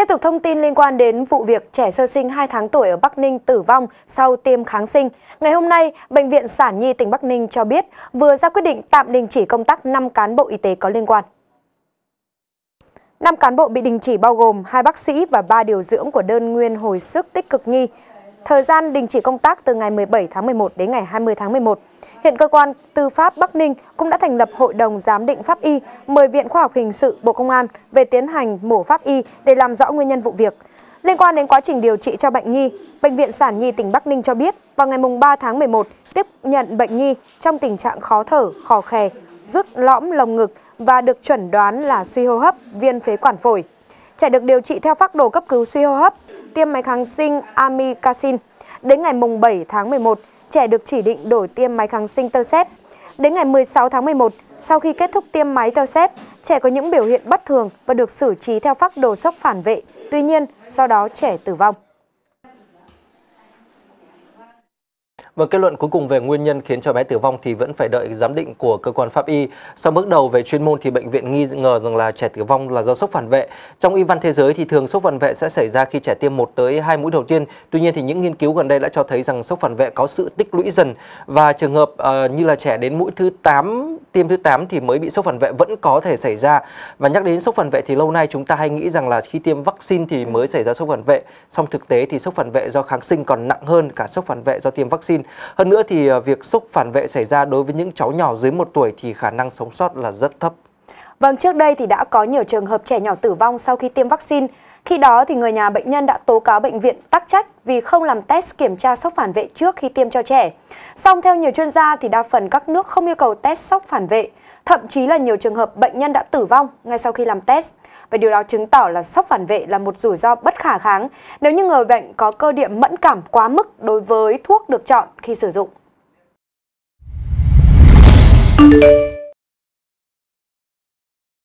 Tiếp tục thông tin liên quan đến vụ việc trẻ sơ sinh 2 tháng tuổi ở Bắc Ninh tử vong sau tiêm kháng sinh. Ngày hôm nay, Bệnh viện Sản Nhi tỉnh Bắc Ninh cho biết vừa ra quyết định tạm đình chỉ công tác 5 cán bộ y tế có liên quan. 5 cán bộ bị đình chỉ bao gồm hai bác sĩ và ba điều dưỡng của đơn nguyên hồi sức tích cực nhi, Thời gian đình chỉ công tác từ ngày 17 tháng 11 đến ngày 20 tháng 11. Hiện cơ quan tư pháp Bắc Ninh cũng đã thành lập hội đồng giám định pháp y, mời Viện Khoa học Hình sự Bộ Công an về tiến hành mổ pháp y để làm rõ nguyên nhân vụ việc. Liên quan đến quá trình điều trị cho bệnh nhi, Bệnh viện Sản Nhi tỉnh Bắc Ninh cho biết vào ngày 3 tháng 11 tiếp nhận bệnh nhi trong tình trạng khó thở, khò khè, rút lõm lồng ngực và được chuẩn đoán là suy hô hấp, viêm phế quản phổi. Trẻ được điều trị theo phác đồ cấp cứu suy hô hấp tiêm máy kháng sinh amikacin. Đến ngày mùng 7 tháng 11, trẻ được chỉ định đổi tiêm máy kháng sinh Tercep. Đến ngày 16 tháng 11, sau khi kết thúc tiêm máy Tercep, trẻ có những biểu hiện bất thường và được xử trí theo phác đồ sốc phản vệ. Tuy nhiên, sau đó trẻ tử vong. Và vâng, kết luận cuối cùng về nguyên nhân khiến cho bé tử vong thì vẫn phải đợi giám định của cơ quan pháp y. Sau bước đầu về chuyên môn thì bệnh viện nghi ngờ rằng là trẻ tử vong là do sốc phản vệ. Trong y văn thế giới thì thường sốc phản vệ sẽ xảy ra khi trẻ tiêm một tới hai mũi đầu tiên. Tuy nhiên thì những nghiên cứu gần đây đã cho thấy rằng sốc phản vệ có sự tích lũy dần và trường hợp uh, như là trẻ đến mũi thứ 8 tiêm thứ 8 thì mới bị sốc phản vệ vẫn có thể xảy ra và nhắc đến sốc phản vệ thì lâu nay chúng ta hay nghĩ rằng là khi tiêm vaccine thì mới xảy ra sốc phản vệ song thực tế thì sốc phản vệ do kháng sinh còn nặng hơn cả sốc phản vệ do tiêm vaccine hơn nữa thì ờ, việc sốc phản vệ xảy ra đối với những cháu nhỏ dưới 1 tuổi thì khả năng sống sót là rất thấp Vâng, trước đây thì đã có nhiều trường hợp trẻ nhỏ tử vong sau khi tiêm vaccine. Khi đó, thì người nhà bệnh nhân đã tố cáo bệnh viện tắc trách vì không làm test kiểm tra sốc phản vệ trước khi tiêm cho trẻ. Song theo nhiều chuyên gia thì đa phần các nước không yêu cầu test sốc phản vệ, thậm chí là nhiều trường hợp bệnh nhân đã tử vong ngay sau khi làm test. Và điều đó chứng tỏ là sốc phản vệ là một rủi ro bất khả kháng nếu như người bệnh có cơ địa mẫn cảm quá mức đối với thuốc được chọn khi sử dụng.